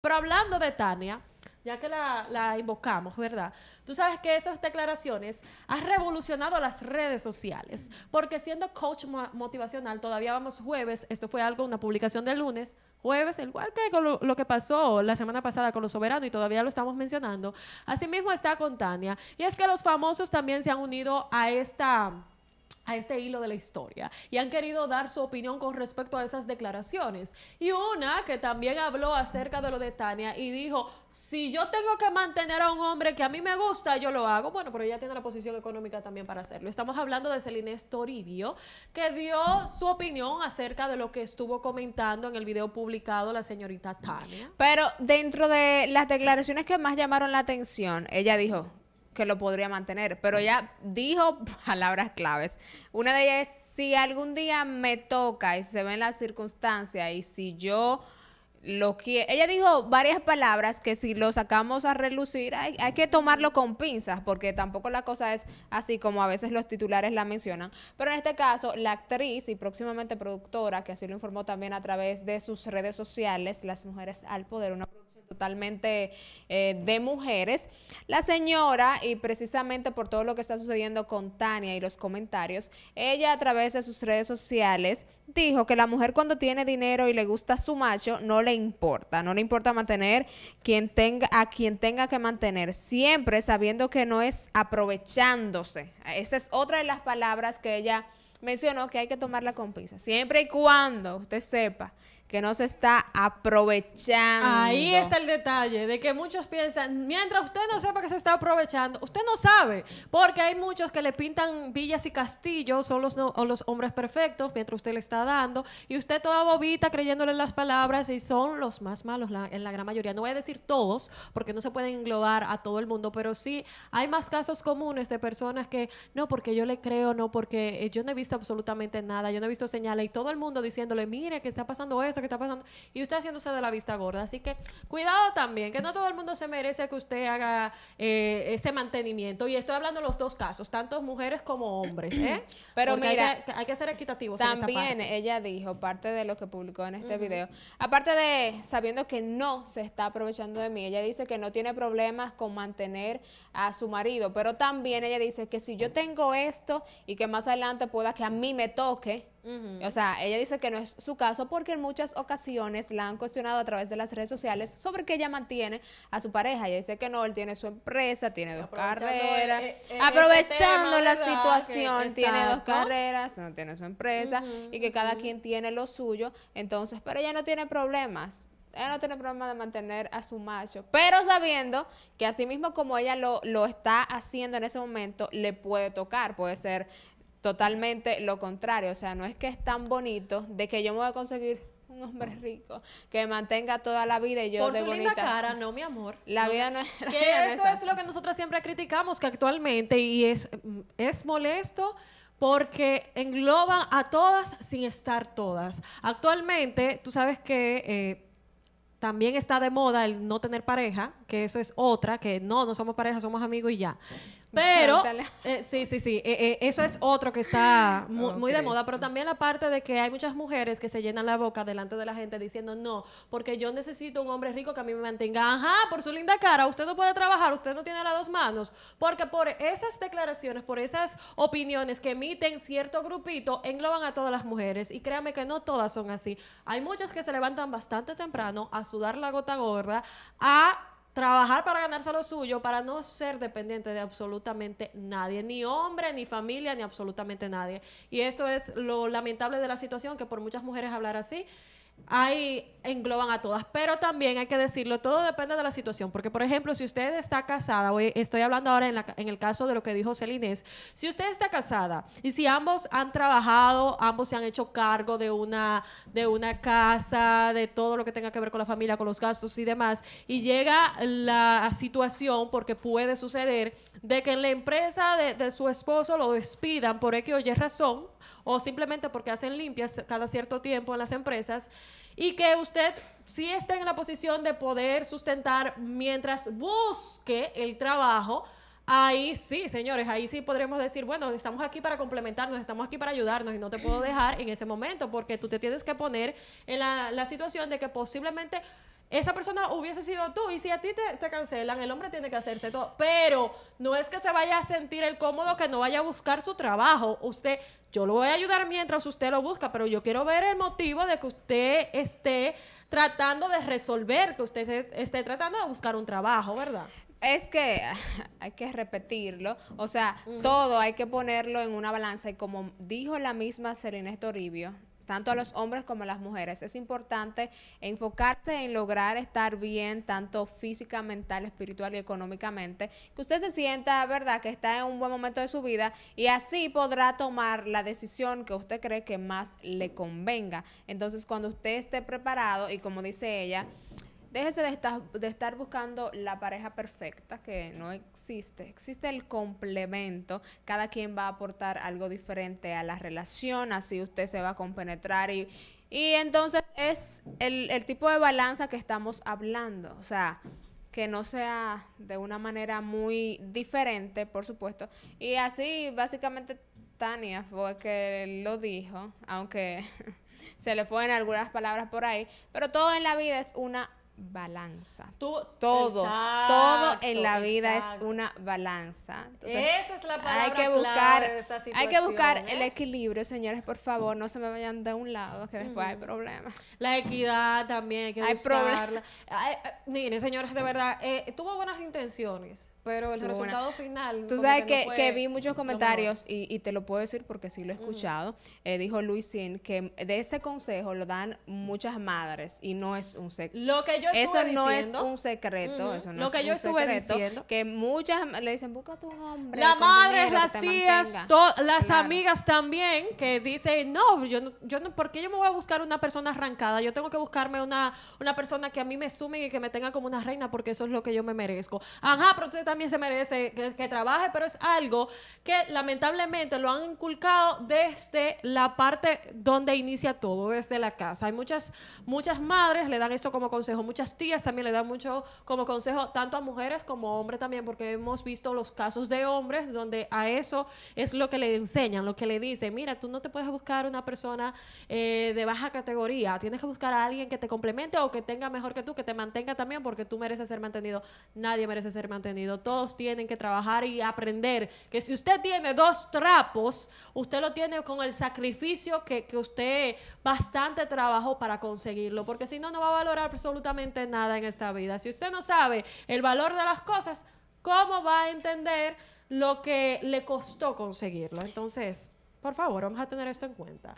Pero hablando de Tania, ya que la, invocamos, ¿verdad? Tú sabes que esas declaraciones han revolucionado las redes sociales, porque siendo coach motivacional, todavía vamos jueves, esto fue algo, una publicación del lunes, jueves, igual que lo, lo, que pasó la semana pasada con los soberanos y todavía lo estamos mencionando, asimismo está con Tania, y es que los famosos también se han unido a esta a este hilo de la historia y han querido dar su opinión con respecto a esas declaraciones. Y una que también habló acerca de lo de Tania y dijo, si yo tengo que mantener a un hombre que a mí me gusta, yo lo hago. Bueno, pero ella tiene la posición económica también para hacerlo. Estamos hablando de Celine Toribio, que dio su opinión acerca de lo que estuvo comentando en el video publicado la señorita Tania. Pero dentro de las declaraciones que más llamaron la atención, ella dijo, que lo podría mantener. Pero ella dijo palabras claves. Una de ellas es, si algún día me toca y se ven las circunstancias y si yo lo que ella dijo varias palabras que si lo sacamos a relucir hay, hay, que tomarlo con pinzas porque tampoco la cosa es así como a veces los titulares la mencionan pero en este caso la actriz y próximamente productora que así lo informó también a través de sus redes sociales las mujeres al poder una totalmente eh, de mujeres. La señora, y precisamente por todo lo que está sucediendo con Tania y los comentarios, ella a través de sus redes sociales dijo que la mujer cuando tiene dinero y le gusta su macho, no le importa, no le importa mantener quien tenga, a quien tenga que mantener, siempre sabiendo que no es aprovechándose. Esa es otra de las palabras que ella mencionó que hay que tomarla con pinza, siempre y cuando usted sepa que no se está aprovechando. Ahí está el detalle, de que muchos piensan, mientras usted no sepa que se está aprovechando, usted no sabe, porque hay muchos que le pintan villas y castillos, son los, o los hombres perfectos, mientras usted le está dando, y usted toda bobita creyéndole las palabras, y son los más malos en la gran mayoría. No voy a decir todos, porque no se pueden englobar a todo el mundo, pero sí hay más casos comunes de personas que, no, porque yo le creo, no, porque eh, yo no he visto absolutamente nada, yo no he visto señales, y todo el mundo diciéndole, mire, que está pasando esto, que está pasando. Y usted haciéndose de la vista gorda. Así que cuidado también, que no todo el mundo se merece que usted haga eh, ese mantenimiento. Y estoy hablando de los dos casos, tanto mujeres como hombres. ¿eh? Pero mira, hay que, ser equitativos. También ella dijo, parte de lo que publicó en este video, aparte de sabiendo que no se está aprovechando de mí, ella dice que no tiene problemas con mantener a su marido, pero también ella dice que si yo tengo esto y que más adelante pueda que a mí me toque, o sea, ella dice que no es su caso porque en muchas ocasiones la han cuestionado a través de las redes sociales sobre que ella mantiene a su pareja. Ella dice que no, él tiene su empresa, tiene dos carreras. Eh, eh, eh, este aprovechando la situación, tiene dos carreras, no tiene su empresa y que cada quien tiene lo suyo. Entonces, pero ella no tiene problemas ella no tiene problema de mantener a su macho, pero sabiendo que así mismo como ella lo, lo, está haciendo en ese momento, le puede tocar, puede ser totalmente lo contrario. O sea, no es que es tan bonito de que yo me voy a conseguir un hombre rico que mantenga toda la vida y yo por su linda cara no mi amor la vida no es la que eso es, lo que nosotros siempre criticamos que actualmente y es es molesto porque engloban a todas sin estar todas actualmente tú sabes que eh, también está de moda el no tener pareja, que eso es otra, que no, no somos pareja, somos amigos y ya. Pero, eh, sí, sí, sí, eh, eh, eso es otro que está muy, de moda, pero también la parte de que hay muchas mujeres que se llenan la boca delante de la gente diciendo, no, porque yo necesito un hombre rico que a mí me mantenga, ajá, por su linda cara, usted no puede trabajar, usted no tiene las dos manos, porque por esas declaraciones, por esas opiniones que emiten cierto grupito, engloban a todas las mujeres, y créame que no todas son así. Hay muchas que se levantan bastante temprano a sudar la gota gorda, a trabajar para ganarse lo suyo, para no ser dependiente de absolutamente nadie, ni hombre, ni familia, ni absolutamente nadie. Y esto es lo lamentable de la situación, que por muchas mujeres hablar así ahí engloban a todas. Pero también hay que decirlo, todo depende de la situación. Porque, por ejemplo, si usted está casada, hoy estoy hablando ahora en, el caso de lo que dijo Celines, si usted está casada y si ambos han trabajado, ambos se han hecho cargo de una, de una casa, de todo lo que tenga que ver con la familia, con los gastos y demás, y llega la situación, porque puede suceder, de que en la empresa de, su esposo lo despidan por X o Y razón o simplemente porque hacen limpias cada cierto tiempo en las empresas y que usted sí esté en la posición de poder sustentar mientras busque el trabajo. Ahí sí, señores, ahí sí podremos decir, bueno, estamos aquí para complementarnos, estamos aquí para ayudarnos y no te puedo dejar en ese momento porque tú te tienes que poner en la, la situación de que posiblemente esa persona hubiese sido tú y si a ti te, cancelan, el hombre tiene que hacerse todo. Pero no es que se vaya a sentir el cómodo que no vaya a buscar su trabajo. Usted, yo lo voy a ayudar mientras usted lo busca, pero yo quiero ver el motivo de que usted esté tratando de resolver, que usted esté tratando de buscar un trabajo, ¿verdad? es que hay que repetirlo, o sea, todo hay que ponerlo en una balanza y como dijo la misma Serena Toribio tanto a los hombres como a las mujeres. Es importante enfocarse en lograr estar bien, tanto física, mental, espiritual y económicamente, que usted se sienta, ¿verdad?, que está en un buen momento de su vida y así podrá tomar la decisión que usted cree que más le convenga. Entonces, cuando usted esté preparado y como dice ella, Déjese de estar, de estar buscando la pareja perfecta, que no existe. Existe el complemento. Cada quien va a aportar algo diferente a la relación, así usted se va a compenetrar y, y entonces es el, el tipo de balanza que estamos hablando. O sea, que no sea de una manera muy diferente, por supuesto. Y así, básicamente, Tania fue que lo dijo, aunque se le fue en algunas palabras por ahí, pero todo en la vida es una balanza. todo, todo en la vida es una balanza. Esa es la palabra hay que buscar, esta situación, Hay que buscar el ¿eh? equilibrio, señores, por favor, no se me vayan de un lado, que después hay problemas. La equidad también hay que miren, señores, de verdad, eh, tuvo buenas intenciones pero el resultado final... Tú sabes que, vi muchos comentarios y, te lo puedo decir porque sí lo he mm. escuchado. Eh, dijo Luisín que de ese consejo lo dan muchas madres y no es un secreto. Lo que yo estuve Eso no es un secreto. eso no lo que yo estuve diciendo. Que muchas le dicen, busca tu hombre. Las madres, las tías, las amigas también que dicen, no, yo no, yo no, ¿por qué yo me voy a buscar una persona arrancada? Yo tengo que buscarme una, una persona que a mí me sume y que me tenga como una reina porque eso es lo que yo me merezco. Ajá, pero también también se merece que, trabaje, pero es algo que lamentablemente lo han inculcado desde la parte donde inicia todo, desde la casa. Hay muchas, muchas madres le dan esto como consejo, muchas tías también le dan mucho como consejo, tanto a mujeres como a hombres también, porque hemos visto los casos de hombres donde a eso es lo que le enseñan, lo que le dicen, mira, tú no te puedes buscar una persona eh, de baja categoría, tienes que buscar a alguien que te complemente o que tenga mejor que tú, que te mantenga también, porque tú mereces ser mantenido, nadie merece ser mantenido todos tienen que trabajar y aprender que si usted tiene dos trapos, usted lo tiene con el sacrificio que, usted bastante trabajó para conseguirlo, porque si no, no va a valorar absolutamente nada en esta vida. Si usted no sabe el valor de las cosas, ¿cómo va a entender lo que le costó conseguirlo? Entonces, por favor, vamos a tener esto en cuenta.